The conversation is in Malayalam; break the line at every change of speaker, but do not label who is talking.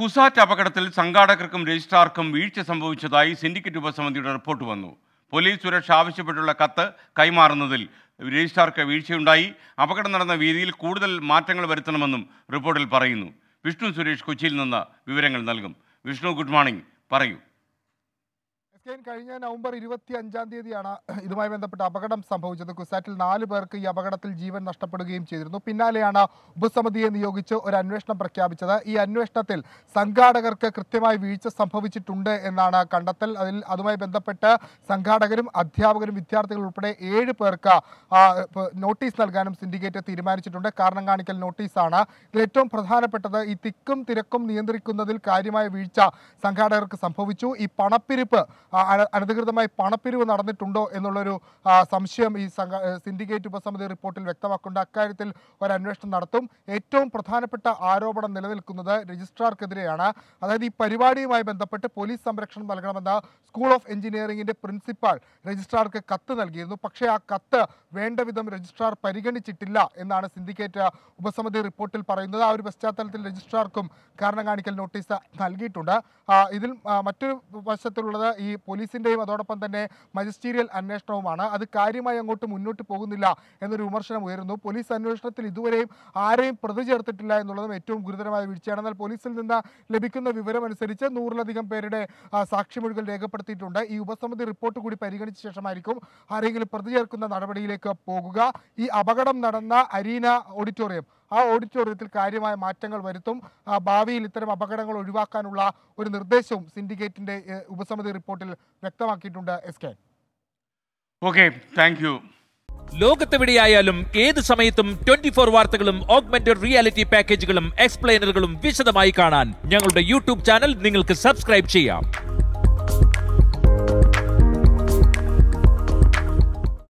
കുസാറ്റ് അപകടത്തിൽ സംഘാടകർക്കും രജിസ്ട്രാർക്കും വീഴ്ച സംഭവിച്ചതായി സിൻഡിക്കേറ്റ് ഉപസമിതിയുടെ റിപ്പോർട്ട് വന്നു പോലീസ് സുരക്ഷ ആവശ്യപ്പെട്ടുള്ള കത്ത് കൈമാറുന്നതിൽ രജിസ്ട്രാർക്ക് വീഴ്ചയുണ്ടായി അപകടം നടന്ന വീതിയിൽ കൂടുതൽ മാറ്റങ്ങൾ വരുത്തണമെന്നും റിപ്പോർട്ടിൽ പറയുന്നു വിഷ്ണു സുരേഷ് കൊച്ചിയിൽ നിന്ന് വിവരങ്ങൾ നൽകും വിഷ്ണു ഗുഡ് മോർണിംഗ് പറയൂ
എസ്കെയിൻ കഴിഞ്ഞ നവംബർ ഇരുപത്തി അഞ്ചാം തീയതിയാണ് ഇതുമായി ബന്ധപ്പെട്ട അപകടം സംഭവിച്ചത് കുസാറ്റിൽ നാല് പേർക്ക് ഈ അപകടത്തിൽ ജീവൻ നഷ്ടപ്പെടുകയും ചെയ്തിരുന്നു പിന്നാലെയാണ് ഉപസമിതിയെ നിയോഗിച്ച് ഒരു അന്വേഷണം പ്രഖ്യാപിച്ചത് ഈ അന്വേഷണത്തിൽ സംഘാടകർക്ക് കൃത്യമായി വീഴ്ച സംഭവിച്ചിട്ടുണ്ട് എന്നാണ് കണ്ടെത്തൽ അതിൽ അതുമായി ബന്ധപ്പെട്ട് സംഘാടകരും അധ്യാപകരും വിദ്യാർത്ഥികളും ഉൾപ്പെടെ ഏഴ് പേർക്ക് നോട്ടീസ് നൽകാനും സിൻഡിക്കേറ്റ് തീരുമാനിച്ചിട്ടുണ്ട് കാരണം കാണിക്കൽ നോട്ടീസാണ് ഇതിൽ ഏറ്റവും പ്രധാനപ്പെട്ടത് ഈ തിക്കും തിരക്കും നിയന്ത്രിക്കുന്നതിൽ കാര്യമായ വീഴ്ച സംഘാടകർക്ക് സംഭവിച്ചു ഈ പണപ്പിരിപ്പ് അനധികൃതമായി പണപ്പിരിവ് നടന്നിട്ടുണ്ടോ എന്നുള്ളൊരു സംശയം ഈ സംഘ സിൻഡിക്കേറ്റ് ഉപസമിതി റിപ്പോർട്ടിൽ വ്യക്തമാക്കുന്നുണ്ട് അക്കാര്യത്തിൽ ഒരു അന്വേഷണം നടത്തും ഏറ്റവും പ്രധാനപ്പെട്ട ആരോപണം നിലനിൽക്കുന്നത് രജിസ്ട്രാർക്കെതിരെയാണ് അതായത് ഈ പരിപാടിയുമായി ബന്ധപ്പെട്ട് പോലീസ് സംരക്ഷണം നൽകണമെന്ന സ്കൂൾ ഓഫ് എഞ്ചിനീയറിംഗിന്റെ പ്രിൻസിപ്പാൾ രജിസ്ട്രാർക്ക് കത്ത് നൽകിയിരുന്നു പക്ഷേ ആ കത്ത് വേണ്ട വിധം രജിസ്ട്രാർ പരിഗണിച്ചിട്ടില്ല എന്നാണ് സിൻഡിക്കേറ്റ് ഉപസമിതി റിപ്പോർട്ടിൽ പറയുന്നത് ആ ഒരു പശ്ചാത്തലത്തിൽ രജിസ്ട്രാർക്കും കാരണം കാണിക്കൽ നോട്ടീസ് നൽകിയിട്ടുണ്ട് ഇതിൽ മറ്റൊരു വശത്തിലുള്ളത് ഈ പോലീസിൻ്റെയും അതോടൊപ്പം തന്നെ മജിസ്റ്റീരിയൽ അന്വേഷണവുമാണ് അത് കാര്യമായി അങ്ങോട്ട് മുന്നോട്ട് പോകുന്നില്ല എന്നൊരു വിമർശനം ഉയരുന്നു പോലീസ് അന്വേഷണത്തിൽ ഇതുവരെയും ആരെയും പ്രതി ചേർത്തിട്ടില്ല എന്നുള്ളതും ഏറ്റവും ഗുരുതരമായ വീഴ്ചയാണ് എന്നാൽ പോലീസിൽ നിന്ന് ലഭിക്കുന്ന വിവരമനുസരിച്ച് നൂറിലധികം പേരുടെ സാക്ഷിമൊഴികൾ രേഖപ്പെടുത്തിയിട്ടുണ്ട് ഈ ഉപസമിതി റിപ്പോർട്ട് കൂടി പരിഗണിച്ച ശേഷമായിരിക്കും ആരെങ്കിലും പ്രതി ചേർക്കുന്ന നടപടിയിലേക്ക് പോകുക ഈ അപകടം നടന്ന അരീന ഓഡിറ്റോറിയം ആ ഓഡിറ്റോറിയത്തിൽ കാര്യമായ മാറ്റങ്ങൾ വരുത്തും ഭാവിയിൽ ഇത്തരം അപകടങ്ങൾ ഒഴിവാക്കാനുള്ള ഒരു നിർദ്ദേശവും സിൻഡിക്കേറ്റിന്റെ ഉപസമിതി റിപ്പോർട്ടിൽ വ്യക്തമാക്കിയിട്ടുണ്ട് എസ് കെ
ലോകത്തെവിടെയായാലും ഏത് സമയത്തും ട്വന്റി ഫോർ വാർത്തകളും ഓഗ്മെന്റഡ് റിയാലിറ്റി പാക്കേജുകളും എക്സ്പ്ലെയിനറുകളും വിശദമായി കാണാൻ ഞങ്ങളുടെ യൂട്യൂബ് ചാനൽ നിങ്ങൾക്ക് സബ്സ്ക്രൈബ് ചെയ്യാം